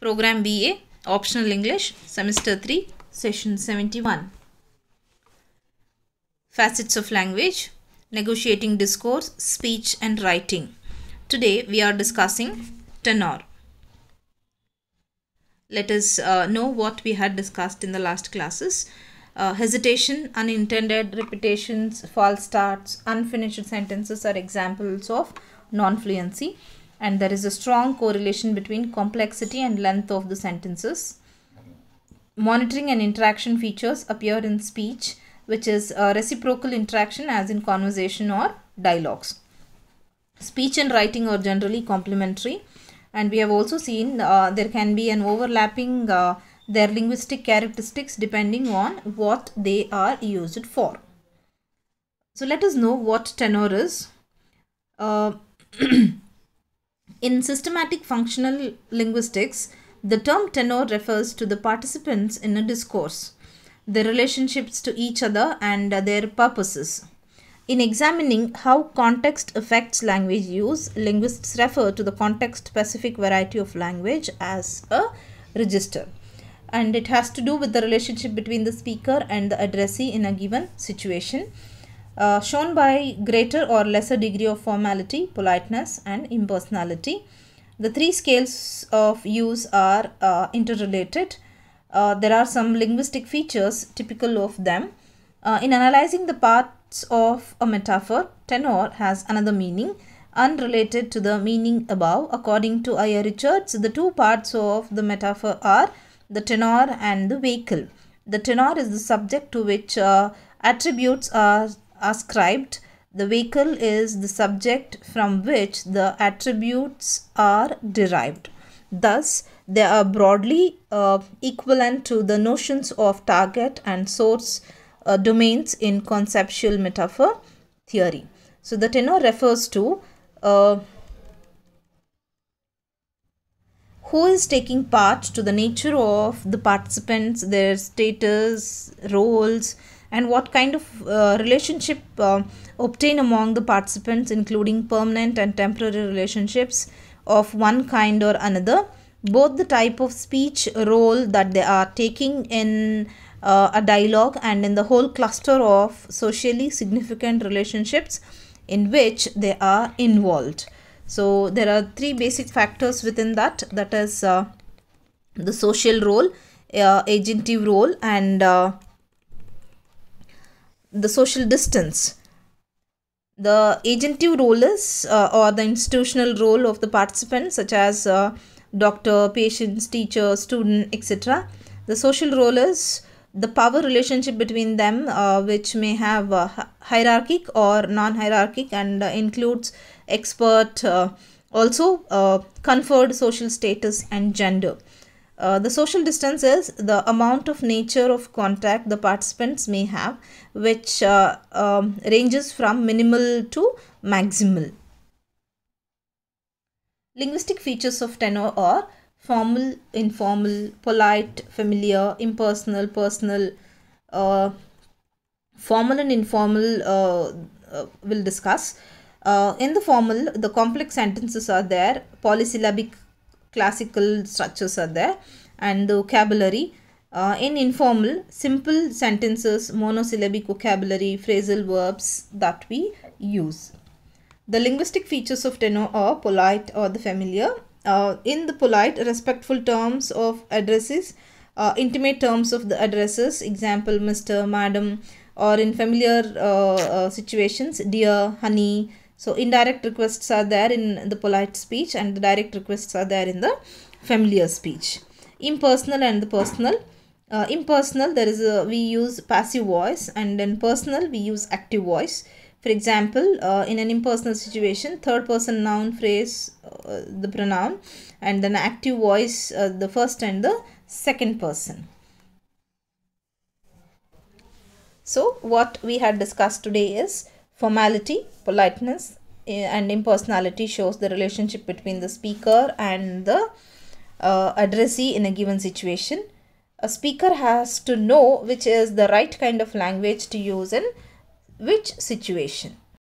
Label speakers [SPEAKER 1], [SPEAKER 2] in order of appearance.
[SPEAKER 1] Program BA, Optional English, Semester 3, Session 71. Facets of Language, Negotiating Discourse, Speech and Writing. Today we are discussing tenor. Let us uh, know what we had discussed in the last classes. Uh, hesitation, unintended repetitions, false starts, unfinished sentences are examples of non-fluency and there is a strong correlation between complexity and length of the sentences. Monitoring and interaction features appear in speech, which is reciprocal interaction as in conversation or dialogues. Speech and writing are generally complementary and we have also seen uh, there can be an overlapping uh, their linguistic characteristics depending on what they are used for. So let us know what tenor is. Uh, In systematic functional linguistics, the term tenor refers to the participants in a discourse, their relationships to each other and their purposes. In examining how context affects language use, linguists refer to the context-specific variety of language as a register. And it has to do with the relationship between the speaker and the addressee in a given situation uh, shown by greater or lesser degree of formality, politeness and impersonality. The three scales of use are uh, interrelated. Uh, there are some linguistic features typical of them. Uh, in analyzing the parts of a metaphor, tenor has another meaning unrelated to the meaning above. According to I.A. Richards, the two parts of the metaphor are the tenor and the vehicle. The tenor is the subject to which uh, attributes are ascribed, the vehicle is the subject from which the attributes are derived. Thus, they are broadly uh, equivalent to the notions of target and source uh, domains in conceptual metaphor theory. So, the tenor refers to uh, who is taking part to the nature of the participants, their status, roles, and what kind of uh, relationship uh, obtain among the participants including permanent and temporary relationships of one kind or another both the type of speech role that they are taking in uh, a dialogue and in the whole cluster of socially significant relationships in which they are involved so there are three basic factors within that that is uh, the social role uh, agentive role and uh, the social distance. The agentive role is uh, or the institutional role of the participants such as uh, doctor, patients, teacher, student, etc. The social role is the power relationship between them uh, which may have hierarchic or non-hierarchic and uh, includes expert, uh, also uh, conferred social status and gender. Uh, the social distance is the amount of nature of contact the participants may have, which uh, um, ranges from minimal to maximal. Linguistic features of tenor are formal, informal, polite, familiar, impersonal, personal, uh, formal and informal uh, uh, we'll discuss. in the formal, the complex sentences are there, polysyllabic classical structures are there and the vocabulary uh, in informal simple sentences monosyllabic vocabulary phrasal verbs that we use the linguistic features of tenor are polite or the familiar uh, in the polite respectful terms of addresses uh, intimate terms of the addresses example mr madam or in familiar uh, uh, situations dear honey so indirect requests are there in the polite speech and the direct requests are there in the familiar speech. Impersonal and the personal. Uh, impersonal there is a we use passive voice and then personal we use active voice. For example, uh, in an impersonal situation, third person noun phrase uh, the pronoun and then active voice uh, the first and the second person. So what we had discussed today is Formality, politeness eh, and impersonality shows the relationship between the speaker and the uh, addressee in a given situation. A speaker has to know which is the right kind of language to use in which situation.